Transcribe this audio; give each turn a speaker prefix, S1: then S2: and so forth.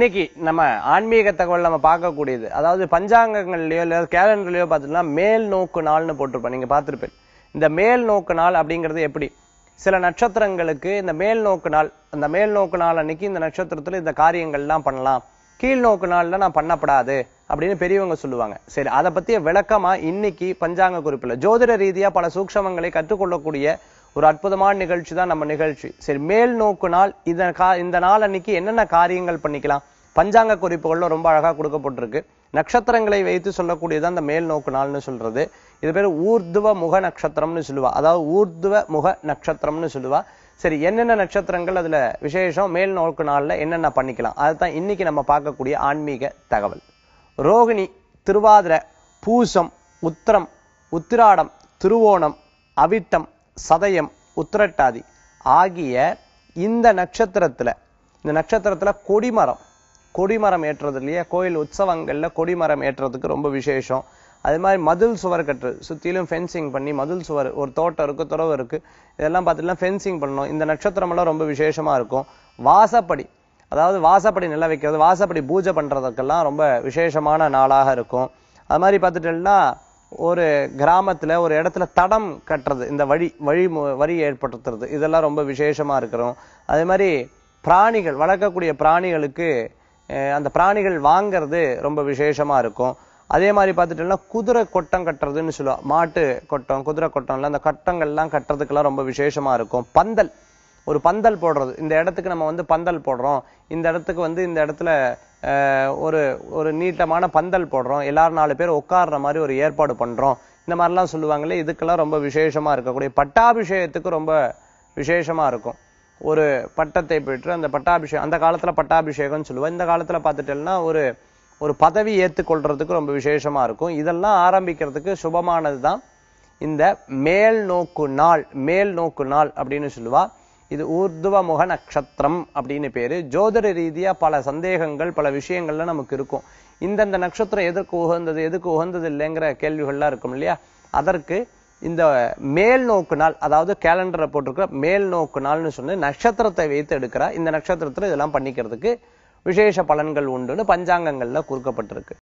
S1: இன்னைக்கு நம்ம ஆன்மீக தகவல் நம்ம பார்க்கக்கூடியது அதாவது பஞ்சாங்கங்கள்லயோ இல்ல கேலண்டர்லயோ பார்த்தோம்னா மேல் நோக்கு நாள்னு போட்டிருப்பேன் நீங்க பார்த்துருப்பேன் இந்த மேல் நோக்கு நாள் அப்படிங்கிறது எப்படி சில நட்சத்திரங்களுக்கு இந்த மேல் நோக்கு நாள் அந்த மேல் நோக்கு நாள் அன்னைக்கு இந்த நட்சத்திரத்துல இந்த காரியங்கள்லாம் பண்ணலாம் கீழ் நோக்கு நாள்ல நான் பண்ணப்படாது அப்படின்னு பெரியவங்க சொல்லுவாங்க சரி அதை பத்திய விளக்கமா இன்னைக்கு பஞ்சாங்க குறிப்பில் ஜோதிட ரீதியா பல சூக்ஷமங்களை கற்றுக்கொள்ளக்கூடிய ஒரு அற்புதமான நிகழ்ச்சி தான் நம்ம நிகழ்ச்சி சரி மேல் நோக்கு நாள் இந்த கா இந்த நாள் அன்னைக்கு என்னென்ன காரியங்கள் பண்ணிக்கலாம் பஞ்சாங்க குறிப்புகளும் ரொம்ப அழகாக கொடுக்கப்பட்டிருக்கு நட்சத்திரங்களை வைத்து சொல்லக்கூடியது அந்த மேல் நோக்கு நாள்னு சொல்றது இது பேர் ஊர்துவ முக நட்சத்திரம்னு சொல்லுவா அதாவது ஊர்துவ முக நட்சத்திரம்னு சொல்லுவா சரி என்னென்ன நட்சத்திரங்கள் அதில் விசேஷம் மேல் நோக்கு நாளில் என்னென்ன பண்ணிக்கலாம் அதுதான் இன்னைக்கு நம்ம பார்க்கக்கூடிய ஆன்மீக தகவல் ரோகிணி திருவாதிர பூசம் உத்திரம் உத்திராடம் திருவோணம் அவிட்டம் சதயம் உத்திரட்டாதி ஆகிய இந்த நட்சத்திரத்தில் இந்த நட்சத்திரத்தில் கொடிமரம் கொடிமரம் ஏற்றுறது இல்லையா கோயில் உற்சவங்களில் கொடிமரம் ஏற்றுறதுக்கு ரொம்ப விசேஷம் அது மாதிரி மதில் சுவர் கட்டுறது சுற்றிலும் ஃபென்சிங் பண்ணி மதில் சுவர் ஒரு தோட்டம் இருக்குது துறவு இருக்குது இதெல்லாம் பார்த்துட்டுலாம் ஃபென்சிங் பண்ணணும் இந்த நட்சத்திரமெல்லாம் ரொம்ப விசேஷமாக இருக்கும் வாசப்படி அதாவது வாசப்படி நில வைக்கிறது வாசப்படி பூஜை பண்ணுறதுக்கெல்லாம் ரொம்ப விசேஷமான நாளாக இருக்கும் அது மாதிரி பார்த்துட்டோம்னா ஒரு கிராமத்தில் ஒரு இடத்துல தடம் கட்டுறது இந்த வழி வழி வரி ஏற்படுத்துறது இதெல்லாம் ரொம்ப விசேஷமாக இருக்கிறோம் அதே மாதிரி பிராணிகள் வளர்க்கக்கூடிய பிராணிகளுக்கு அந்த பிராணிகள் வாங்கிறது ரொம்ப விசேஷமாக இருக்கும் அதே மாதிரி பார்த்துட்டோம்னா குதிரை கொட்டம் கட்டுறதுன்னு சொல்லுவோம் மாட்டு கொட்டம் குதிரை கொட்டம்லாம் அந்த கட்டங்கள்லாம் கட்டுறதுக்கெல்லாம் ரொம்ப விசேஷமாக இருக்கும் பந்தல் ஒரு பந்தல் போடுறது இந்த இடத்துக்கு நம்ம வந்து பந்தல் போடுறோம் இந்த இடத்துக்கு வந்து இந்த இடத்துல ஒரு ஒரு நீட்டமான பந்தல் போடுறோம் எல்லாரும் நாலு பேர் உட்கார்ற மாதிரி ஒரு ஏற்பாடு பண்ணுறோம் இந்த மாதிரிலாம் சொல்லுவாங்களே இதுக்கெல்லாம் ரொம்ப விசேஷமாக இருக்கக்கூடிய பட்டாபிஷேகத்துக்கு ரொம்ப விசேஷமாக இருக்கும் ஒரு பட்டத்தை பெற்று அந்த பட்டாபிஷேகம் அந்த காலத்தில் பட்டாபிஷேகம்னு சொல்லுவோம் இந்த காலத்தில் பார்த்துட்டேன்னா ஒரு ஒரு பதவி ஏற்றுக்கொள்றதுக்கு ரொம்ப விசேஷமாக இருக்கும் இதெல்லாம் ஆரம்பிக்கிறதுக்கு சுபமானது தான் இந்த மேல் நோக்கு நாள் மேல் நோக்கு நாள் அப்படின்னு சொல்லுவா இது முக நட்சத்திரம் அப்படின்னு பேர் ஜோதிட ரீதியாக பல சந்தேகங்கள் பல விஷயங்கள்ல நமக்கு இருக்கும் இந்தந்த நட்சத்திரம் எதற்கு உகந்தது எதுக்கு உகந்தது இல்லைங்கிற கேள்விகள்லாம் இருக்கும் இல்லையா அதற்கு இந்த மேல் நோக்கு நாள் அதாவது கேலண்டரை போட்டிருக்கிற மேல் நோக்கு நாள்னு சொல்லி நட்சத்திரத்தை வைத்து எடுக்கிறா இந்த நட்சத்திரத்தில் இதெல்லாம் பண்ணிக்கிறதுக்கு விசேஷ பலன்கள் உண்டுன்னு பஞ்சாங்கங்களில் கொடுக்கப்பட்டிருக்கு